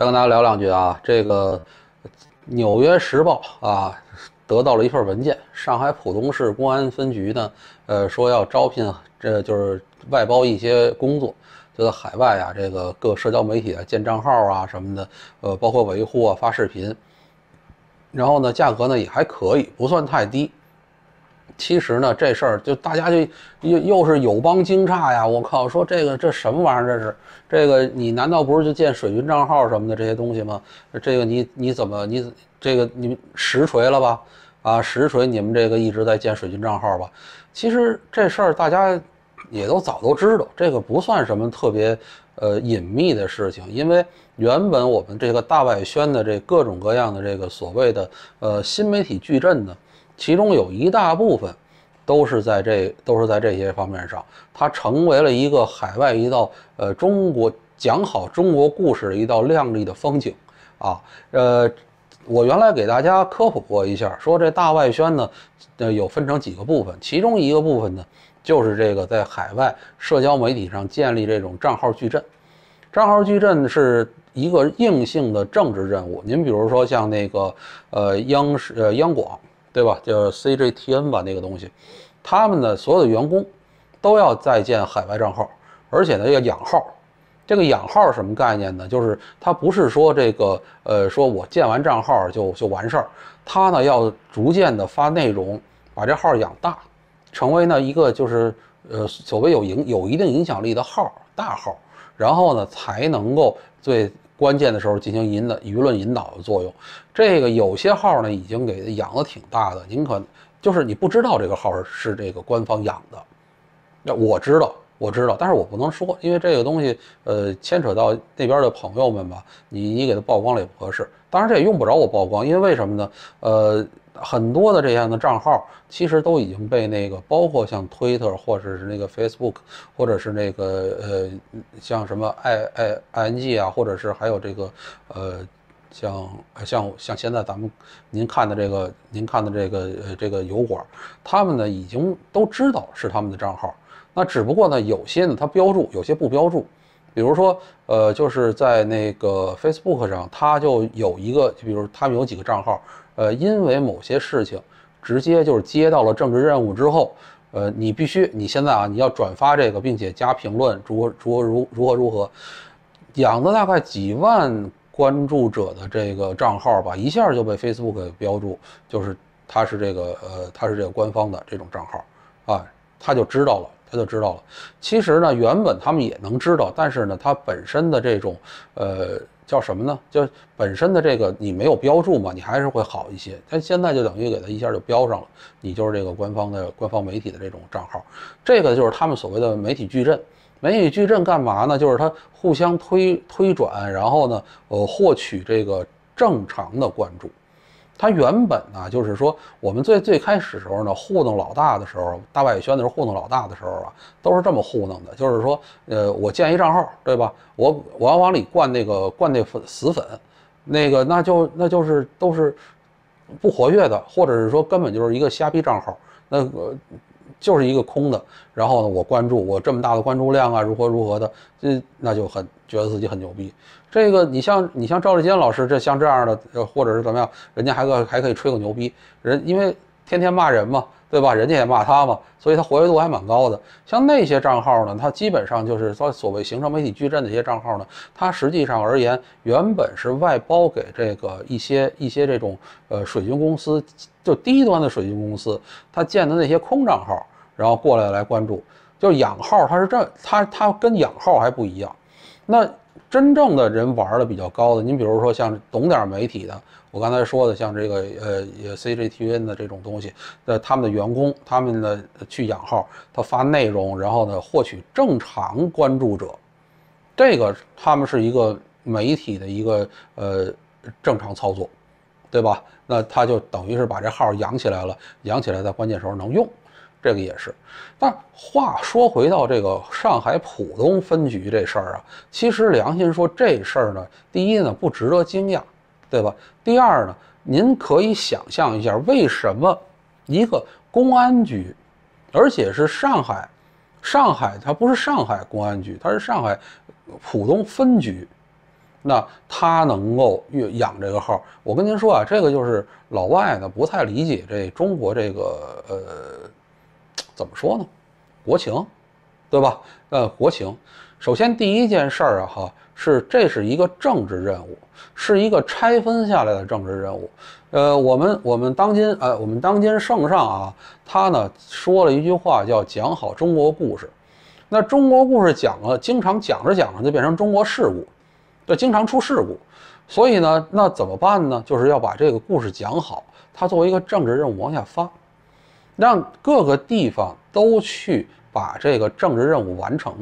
再跟大家聊两句啊，这个《纽约时报》啊，得到了一份文件，上海浦东市公安局呢，呃，说要招聘，这就是外包一些工作，就在海外啊，这个各社交媒体啊建账号啊什么的，呃，包括维护啊发视频，然后呢价格呢也还可以，不算太低。其实呢，这事儿就大家就又又是友邦惊诧呀！我靠，说这个这什么玩意儿？这是这个你难道不是就建水军账号什么的这些东西吗？这个你你怎么你这个你实锤了吧？啊，实锤你们这个一直在建水军账号吧？其实这事儿大家也都早都知道，这个不算什么特别呃隐秘的事情，因为原本我们这个大外宣的这各种各样的这个所谓的呃新媒体矩阵呢。其中有一大部分，都是在这都是在这些方面上，它成为了一个海外一道呃中国讲好中国故事的一道亮丽的风景啊。呃，我原来给大家科普过一下，说这大外宣呢，呃，有分成几个部分，其中一个部分呢，就是这个在海外社交媒体上建立这种账号矩阵。账号矩阵是一个硬性的政治任务。您比如说像那个呃央视呃央广。对吧？叫 CJTN 吧，那个东西，他们的所有的员工都要再建海外账号，而且呢要养号。这个养号什么概念呢？就是它不是说这个呃，说我建完账号就就完事儿，它呢要逐渐的发内容，把这号养大，成为呢一个就是呃所谓有影有一定影响力的号大号，然后呢才能够最。关键的时候进行引导舆论引导的作用，这个有些号呢已经给养的挺大的，您可就是你不知道这个号是是这个官方养的，那我知道我知道，但是我不能说，因为这个东西呃牵扯到那边的朋友们吧，你你给他曝光了也不合适，当然这也用不着我曝光，因为为什么呢？呃。很多的这样的账号，其实都已经被那个，包括像 Twitter 或者是那个 Facebook，或者是那个呃，像什么 i i i n g 啊，或者是还有这个呃，像像像现在咱们您看的这个您看的这个呃这个油管，他们呢已经都知道是他们的账号，那只不过呢，有些呢它标注，有些不标注，比如说呃，就是在那个 Facebook 上，它就有一个，就比如他们有几个账号。呃，因为某些事情，直接就是接到了政治任务之后，呃，你必须，你现在啊，你要转发这个，并且加评论，如如如如何如何，养了大概几万关注者的这个账号吧，一下就被 Facebook 给标注，就是它是这个呃，它是这个官方的这种账号啊，他就知道了，他就知道了。其实呢，原本他们也能知道，但是呢，它本身的这种呃。叫什么呢？就本身的这个你没有标注嘛，你还是会好一些。但现在就等于给他一下就标上了，你就是这个官方的官方媒体的这种账号。这个就是他们所谓的媒体矩阵。媒体矩阵干嘛呢？就是它互相推推转，然后呢，呃，获取这个正常的关注。他原本呢，就是说，我们最最开始时候呢，糊弄老大的时候，大外宣的时候糊弄老大的时候啊，都是这么糊弄的，就是说，呃，我建一账号，对吧？我我要往里灌那个灌那粉死粉，那个那就那就是都是不活跃的，或者是说根本就是一个瞎逼账号，那个。就是一个空的，然后呢，我关注我这么大的关注量啊，如何如何的，这那就很觉得自己很牛逼。这个你像你像赵立坚老师，这像这样的，或者是怎么样，人家还可还可以吹个牛逼，人因为天天骂人嘛，对吧？人家也骂他嘛，所以他活跃度还蛮高的。像那些账号呢，他基本上就是说所谓形成媒体矩阵的一些账号呢，他实际上而言，原本是外包给这个一些一些这种呃水军公司，就低端的水军公司，他建的那些空账号。然后过来来关注，就是养号，它是这，它它跟养号还不一样。那真正的人玩的比较高的，您比如说像懂点媒体的，我刚才说的像这个呃 c g t n 的这种东西，呃，他们的员工，他们的去养号，他发内容，然后呢获取正常关注者，这个他们是一个媒体的一个呃正常操作，对吧？那他就等于是把这号养起来了，养起来在关键时候能用。这个也是，但话说回到这个上海浦东分局这事儿啊，其实良心说这事儿呢，第一呢不值得惊讶，对吧？第二呢，您可以想象一下，为什么一个公安局，而且是上海，上海它不是上海公安局，它是上海浦东分局，那他能够越养这个号，我跟您说啊，这个就是老外呢不太理解这中国这个呃。怎么说呢？国情，对吧？呃，国情。首先第一件事儿啊，哈，是这是一个政治任务，是一个拆分下来的政治任务。呃，我们我们当今呃，我们当今圣上啊，他呢说了一句话，叫讲好中国故事。那中国故事讲了，经常讲着讲着就变成中国事故，这经常出事故。所以呢，那怎么办呢？就是要把这个故事讲好，它作为一个政治任务往下发。让各个地方都去把这个政治任务完成，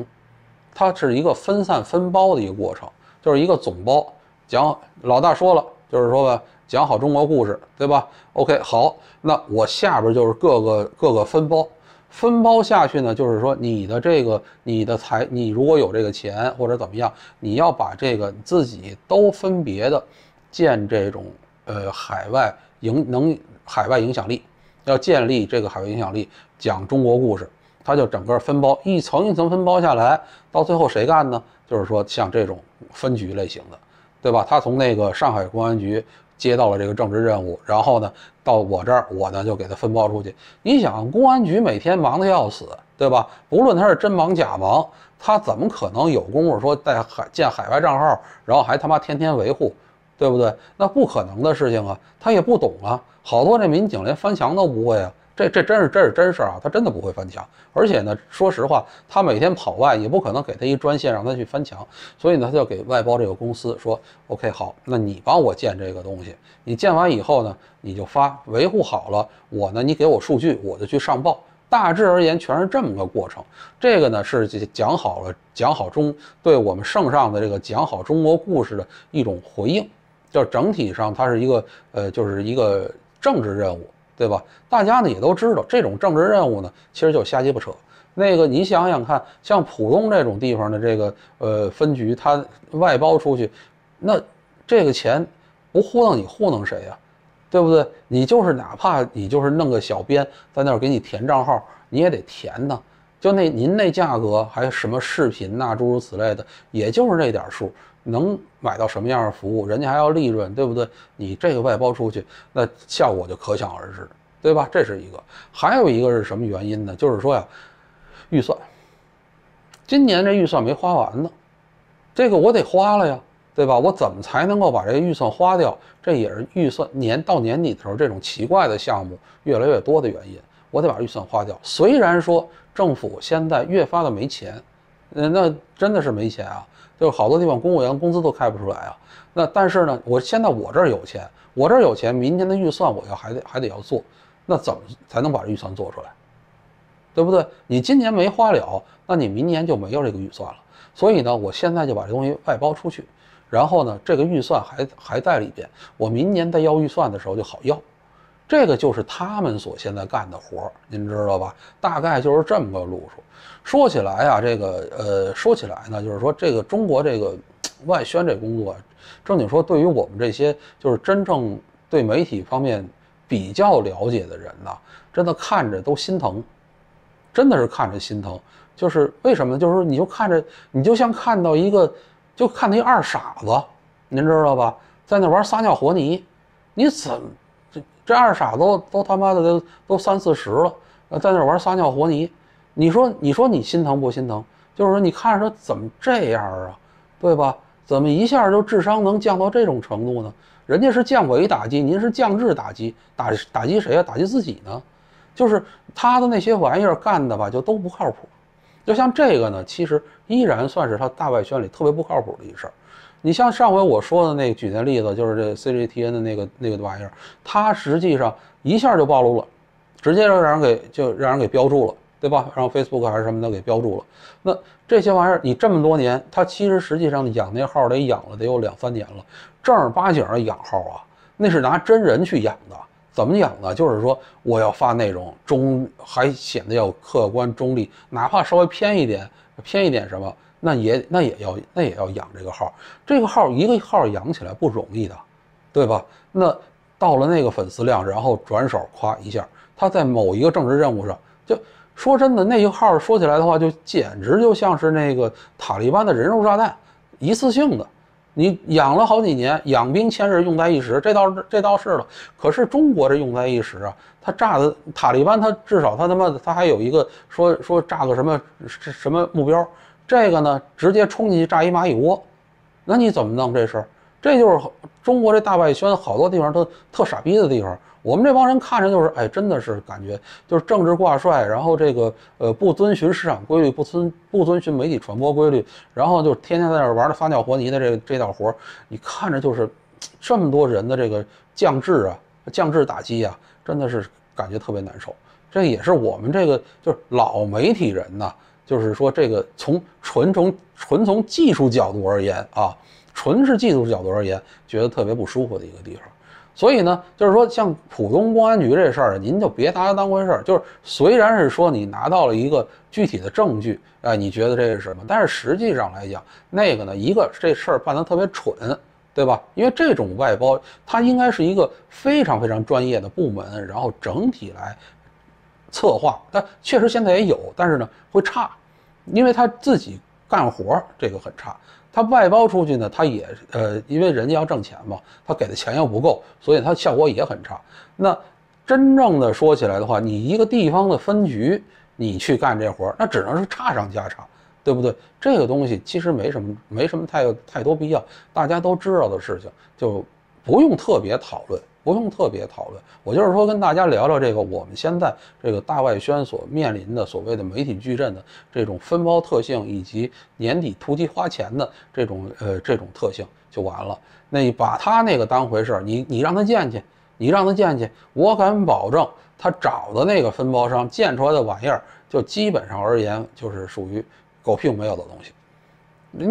它是一个分散分包的一个过程，就是一个总包讲老大说了，就是说吧，讲好中国故事，对吧？OK，好，那我下边就是各个各个分包分包下去呢，就是说你的这个你的财，你如果有这个钱或者怎么样，你要把这个自己都分别的建这种呃海外影能海外影响力。要建立这个海外影响力，讲中国故事，他就整个分包，一层一层分包下来，到最后谁干呢？就是说像这种分局类型的，对吧？他从那个上海公安局接到了这个政治任务，然后呢，到我这儿，我呢就给他分包出去。你想，公安局每天忙得要死，对吧？不论他是真忙假忙，他怎么可能有功夫说在海建海外账号，然后还他妈天天维护？对不对？那不可能的事情啊，他也不懂啊。好多这民警连翻墙都不会啊。这这真是真是真事儿啊，他真的不会翻墙。而且呢，说实话，他每天跑外也不可能给他一专线让他去翻墙。所以呢，他就给外包这个公司说：“OK，好，那你帮我建这个东西。你建完以后呢，你就发维护好了，我呢，你给我数据，我就去上报。大致而言，全是这么个过程。这个呢，是讲好了讲好中对我们圣上的这个讲好中国故事的一种回应。”就整体上，它是一个，呃，就是一个政治任务，对吧？大家呢也都知道，这种政治任务呢，其实就瞎鸡巴扯。那个，你想想看，像浦东这种地方的这个，呃，分局，它外包出去，那这个钱不糊弄你，糊弄谁呀？对不对？你就是哪怕你就是弄个小编在那儿给你填账号，你也得填呢。就那您那价格，还有什么视频呐？诸如此类的，也就是那点数。能买到什么样的服务？人家还要利润，对不对？你这个外包出去，那效果就可想而知，对吧？这是一个，还有一个是什么原因呢？就是说呀，预算。今年这预算没花完呢，这个我得花了呀，对吧？我怎么才能够把这个预算花掉？这也是预算年到年底的时候，这种奇怪的项目越来越多的原因。我得把预算花掉。虽然说政府现在越发的没钱。嗯，那真的是没钱啊，就是好多地方公务员工资都开不出来啊。那但是呢，我现在我这儿有钱，我这儿有钱，明天的预算我要还得还得要做，那怎么才能把这预算做出来，对不对？你今年没花了，那你明年就没有这个预算了。所以呢，我现在就把这东西外包出去，然后呢，这个预算还还在里边，我明年再要预算的时候就好要。这个就是他们所现在干的活儿，您知道吧？大概就是这么个路数。说起来啊，这个呃，说起来呢，就是说这个中国这个外宣这工作，正经说，对于我们这些就是真正对媒体方面比较了解的人呢，真的看着都心疼，真的是看着心疼。就是为什么呢？就是说你就看着你就像看到一个，就看那二傻子，您知道吧？在那玩撒尿和泥，你怎么？这二傻都都他妈的都都三四十了，在那玩撒尿和泥，你说你说你心疼不心疼？就是说，你看着他怎么这样啊，对吧？怎么一下就智商能降到这种程度呢？人家是降维打击，您是降智打击，打打击谁啊？打击自己呢？就是他的那些玩意儿干的吧，就都不靠谱。就像这个呢，其实依然算是他大外宣里特别不靠谱的一事儿。你像上回我说的那举那例子，就是这 CGTN 的那个那个玩意儿，它实际上一下就暴露了，直接就让人给就让人给标注了，对吧？让 Facebook 还是什么的给标注了。那这些玩意儿，你这么多年，他其实实际上养那号得养了得有两三年了，正儿八经的养号啊，那是拿真人去养的。怎么养呢？就是说，我要发内容中，还显得要客观中立，哪怕稍微偏一点，偏一点什么，那也那也要那也要养这个号。这个号一个号养起来不容易的，对吧？那到了那个粉丝量，然后转手夸一下他在某一个政治任务上，就说真的，那个号说起来的话，就简直就像是那个塔利班的人肉炸弹，一次性的。你养了好几年，养兵千日用在一时，这倒是这倒是了。可是中国这用在一时啊，他炸的塔利班，他至少他他妈他还有一个说说炸个什么什么目标，这个呢直接冲进去炸一蚂蚁窝，那你怎么弄这事儿？这就是中国这大外宣好多地方都特傻逼的地方。我们这帮人看着就是，哎，真的是感觉就是政治挂帅，然后这个呃不遵循市场规律，不遵不遵循媒体传播规律，然后就天天在那玩的撒尿和泥的这这道活儿，你看着就是这么多人的这个降智啊、降智打击啊，真的是感觉特别难受。这也是我们这个就是老媒体人呐，就是说这个从纯从纯从技术角度而言啊，纯是技术角度而言，觉得特别不舒服的一个地方。所以呢，就是说像浦东公安局这事儿，您就别拿它当回事儿。就是虽然是说你拿到了一个具体的证据，哎，你觉得这是什么？但是实际上来讲，那个呢，一个这事儿办的特别蠢，对吧？因为这种外包，它应该是一个非常非常专业的部门，然后整体来策划。但确实现在也有，但是呢，会差，因为他自己。干活这个很差，他外包出去呢，他也呃，因为人家要挣钱嘛，他给的钱又不够，所以他效果也很差。那真正的说起来的话，你一个地方的分局，你去干这活，那只能是差上加差，对不对？这个东西其实没什么，没什么太太多必要，大家都知道的事情，就不用特别讨论。不用特别讨论，我就是说跟大家聊聊这个我们现在这个大外宣所面临的所谓的媒体矩阵的这种分包特性，以及年底突击花钱的这种呃这种特性就完了。那你把他那个当回事儿，你你让他建去，你让他建去，我敢保证他找的那个分包商建出来的玩意儿，就基本上而言就是属于狗屁没有的东西，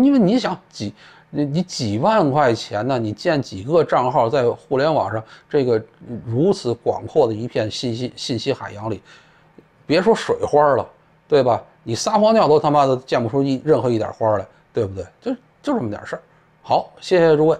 因为你想几。你你几万块钱呢？你建几个账号，在互联网上这个如此广阔的一片信息信息海洋里，别说水花了，对吧？你撒泡尿都他妈的溅不出一任何一点花来，对不对？就就这么点事儿。好，谢谢诸位。